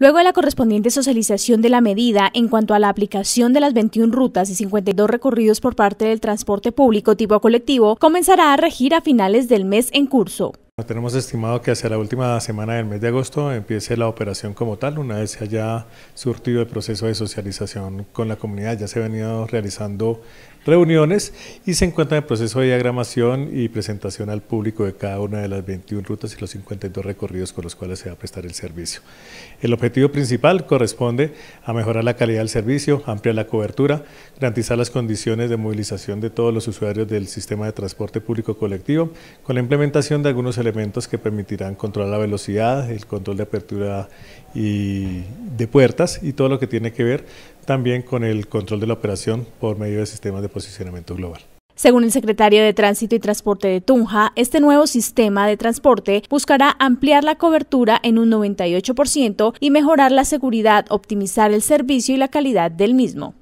Luego de la correspondiente socialización de la medida en cuanto a la aplicación de las 21 rutas y 52 recorridos por parte del transporte público tipo colectivo, comenzará a regir a finales del mes en curso. Tenemos estimado que hacia la última semana del mes de agosto empiece la operación como tal, una vez se haya surtido el proceso de socialización con la comunidad. Ya se han venido realizando reuniones y se encuentra en proceso de diagramación y presentación al público de cada una de las 21 rutas y los 52 recorridos con los cuales se va a prestar el servicio. El objetivo principal corresponde a mejorar la calidad del servicio, ampliar la cobertura, garantizar las condiciones de movilización de todos los usuarios del sistema de transporte público colectivo con la implementación de algunos elementos que permitirán controlar la velocidad, el control de apertura y de puertas y todo lo que tiene que ver también con el control de la operación por medio de sistemas de posicionamiento global. Según el secretario de Tránsito y Transporte de Tunja, este nuevo sistema de transporte buscará ampliar la cobertura en un 98% y mejorar la seguridad, optimizar el servicio y la calidad del mismo.